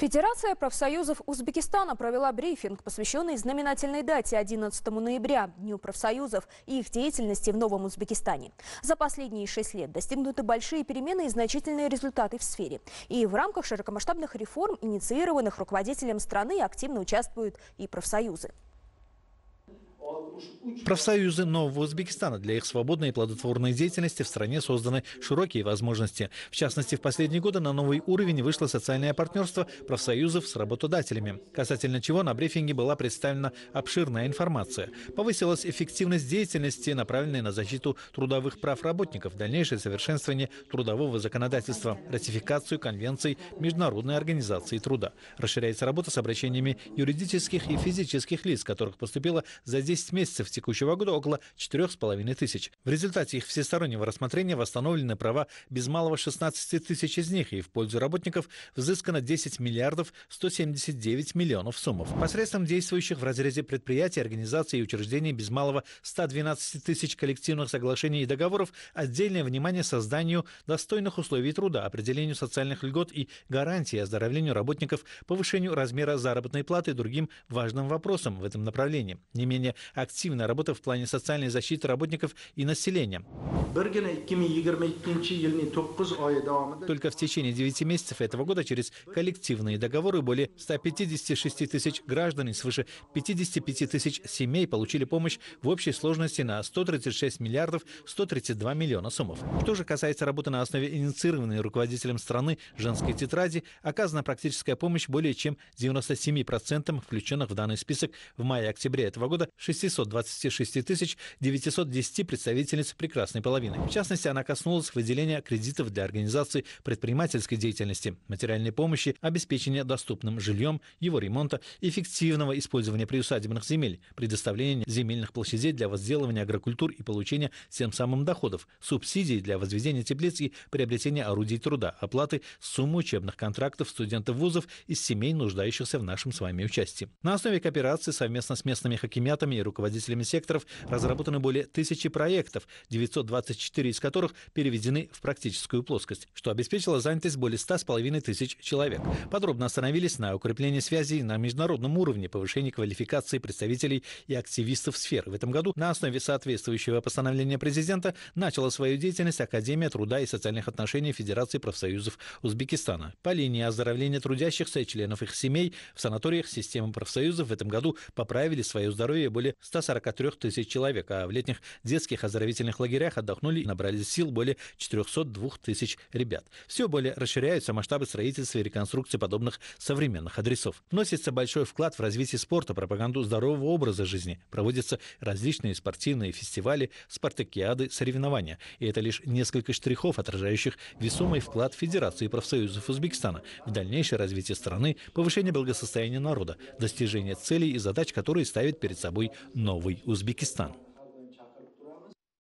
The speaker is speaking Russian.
Федерация профсоюзов Узбекистана провела брифинг, посвященный знаменательной дате 11 ноября, Дню профсоюзов и их деятельности в Новом Узбекистане. За последние шесть лет достигнуты большие перемены и значительные результаты в сфере. И в рамках широкомасштабных реформ, инициированных руководителем страны, активно участвуют и профсоюзы. Профсоюзы Нового Узбекистана. Для их свободной и плодотворной деятельности в стране созданы широкие возможности. В частности, в последние годы на новый уровень вышло социальное партнерство профсоюзов с работодателями, касательно чего на брифинге была представлена обширная информация. Повысилась эффективность деятельности, направленной на защиту трудовых прав работников, дальнейшее совершенствование трудового законодательства, ратификацию конвенций Международной организации труда. Расширяется работа с обращениями юридических и физических лиц, которых поступило за 10 месяцев месяцев текущего года около 4,5 тысяч. В результате их всестороннего рассмотрения восстановлены права без малого 16 тысяч из них, и в пользу работников взыскано 10 миллиардов 179 миллионов сумм. Посредством действующих в разрезе предприятий, организаций и учреждений без малого 112 тысяч коллективных соглашений и договоров отдельное внимание созданию достойных условий труда, определению социальных льгот и гарантий, оздоровлению работников, повышению размера заработной платы и другим важным вопросам в этом направлении. Не менее активно активная работа в плане социальной защиты работников и населения. Только в течение 9 месяцев этого года через коллективные договоры более 156 тысяч граждан и свыше 55 тысяч семей получили помощь в общей сложности на 136 миллиардов 132 миллиона сомов. Что же касается работы на основе инициированной руководителем страны женской тетради, оказана практическая помощь более чем 97% включенных в данный список в мае-октябре этого года 626 тысяч 910 представительниц прекрасной половины. В частности, она коснулась выделения кредитов для организации предпринимательской деятельности, материальной помощи, обеспечения доступным жильем, его ремонта, эффективного использования приусадебных земель, предоставления земельных площадей для возделывания агрокультур и получения тем самым доходов, субсидий для возведения теплиц и приобретения орудий труда, оплаты суммы учебных контрактов студентов вузов и семей, нуждающихся в нашем с вами участии. На основе кооперации совместно с местными хакимятами и руководителями секторов разработаны более тысячи проектов, 920 24 из которых переведены в практическую плоскость, что обеспечило занятость более 100,5 тысяч человек. Подробно остановились на укреплении связей на международном уровне, повышении квалификации представителей и активистов сферы. В этом году на основе соответствующего постановления президента начала свою деятельность Академия труда и социальных отношений Федерации профсоюзов Узбекистана. По линии оздоровления трудящихся и членов их семей в санаториях системы профсоюзов в этом году поправили свое здоровье более 143 тысяч человек, а в летних детских оздоровительных лагерях отдохнули вдохнули и набрали сил более 402 тысяч ребят. Все более расширяются масштабы строительства и реконструкции подобных современных адресов. Вносится большой вклад в развитие спорта, пропаганду здорового образа жизни. Проводятся различные спортивные фестивали, спартакиады, соревнования. И это лишь несколько штрихов, отражающих весомый вклад Федерации профсоюзов Узбекистана в дальнейшее развитие страны, повышение благосостояния народа, достижение целей и задач, которые ставит перед собой новый Узбекистан.